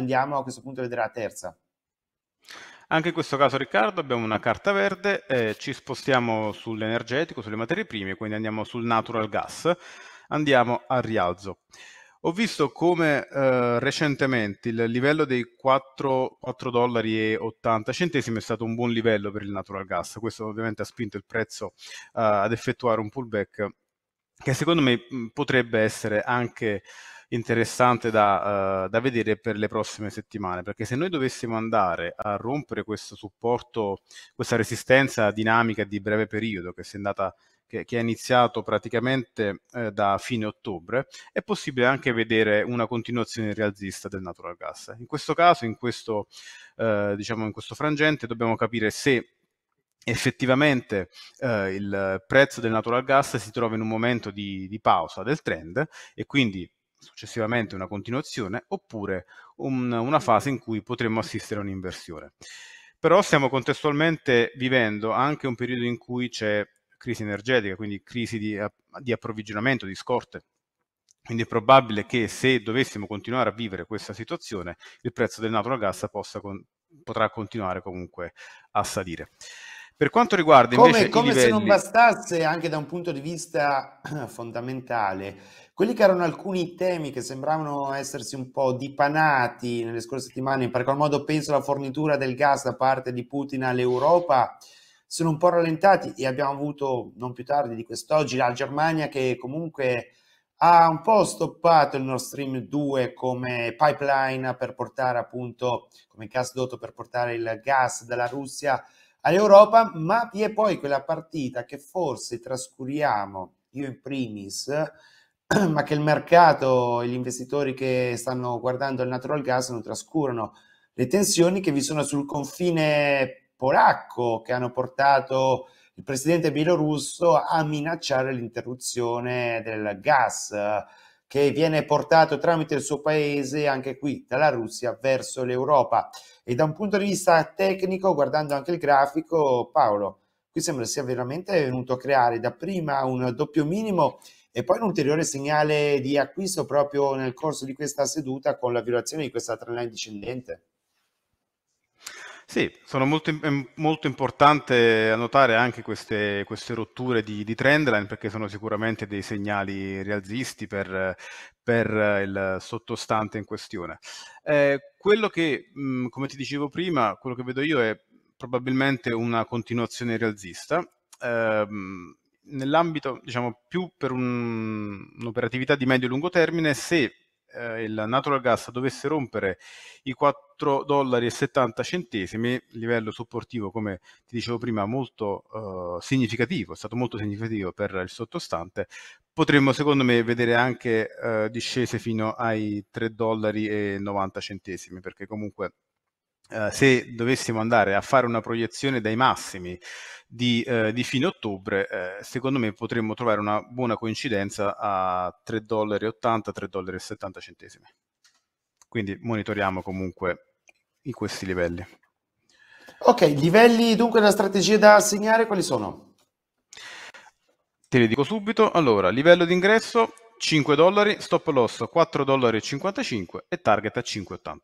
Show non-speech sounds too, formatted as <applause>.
Andiamo a questo punto a vedere la terza. Anche in questo caso, Riccardo, abbiamo una carta verde, eh, ci spostiamo sull'energetico, sulle materie prime, quindi andiamo sul natural gas, andiamo al rialzo. Ho visto come eh, recentemente il livello dei 4,80 dollari è stato un buon livello per il natural gas, questo ovviamente ha spinto il prezzo eh, ad effettuare un pullback che secondo me potrebbe essere anche interessante da, uh, da, vedere per le prossime settimane, perché se noi dovessimo andare a rompere questo supporto, questa resistenza dinamica di breve periodo che, è, andata, che è iniziato praticamente eh, da fine ottobre, è possibile anche vedere una continuazione rialzista del natural gas. In questo caso, in questo, eh, diciamo in questo frangente, dobbiamo capire se effettivamente eh, il prezzo del natural gas si trova in un momento di, di pausa del trend e quindi successivamente una continuazione oppure un, una fase in cui potremmo assistere a un'inversione. Però stiamo contestualmente vivendo anche un periodo in cui c'è crisi energetica, quindi crisi di, eh, di approvvigionamento, di scorte. Quindi è probabile che se dovessimo continuare a vivere questa situazione, il prezzo del natural gas possa con, potrà continuare comunque a salire. Per quanto riguarda invece come, come livelli... se non bastasse anche da un punto di vista <clears throat> fondamentale, quelli che erano alcuni temi che sembravano essersi un po' dipanati nelle scorse settimane, in particolar modo penso alla fornitura del gas da parte di Putin all'Europa, sono un po' rallentati e abbiamo avuto non più tardi di quest'oggi la Germania che comunque ha un po' stoppato il Nord Stream 2 come pipeline per portare appunto, come gasdotto per portare il gas dalla Russia all'Europa, ma vi è poi quella partita che forse trascuriamo, io in primis, <clears throat> ma che il mercato e gli investitori che stanno guardando il natural gas non trascurano, le tensioni che vi sono sul confine polacco che hanno portato il presidente bielorusso a minacciare l'interruzione del gas che viene portato tramite il suo paese anche qui dalla Russia verso l'Europa. E da un punto di vista tecnico, guardando anche il grafico, Paolo, qui sembra sia veramente venuto a creare dapprima un doppio minimo e poi un ulteriore segnale di acquisto proprio nel corso di questa seduta con la violazione di questa trendline discendente. Sì, sono molto, molto importante annotare anche queste, queste rotture di, di, trendline perché sono sicuramente dei segnali rialzisti per, per il sottostante in questione. Eh, quello che, mhmm, come ti dicevo prima, quello che vedo io è probabilmente una continuazione rialzista. Ehm, nell'ambito, diciamo, più per un, un'operatività di medio-lungo e termine, se eh, il natural gas dovesse rompere i 4,70 dollari, livello supportivo come ti dicevo prima molto eh, significativo, è stato molto significativo per il sottostante, potremmo secondo me vedere anche eh, discese fino ai 3,90 dollari, perché comunque eh, se dovessimo andare a fare una proiezione dai massimi di, eh, di fine ottobre, eh, secondo me potremmo trovare una buona coincidenza a 3,80 3,70 dollari. Quindi monitoriamo comunque in questi livelli. Ok, livelli dunque la strategia da assegnare quali sono? Te li dico subito. Allora, livello d'ingresso 5 dollari, stop loss 4,55 dollari e target a 5,80.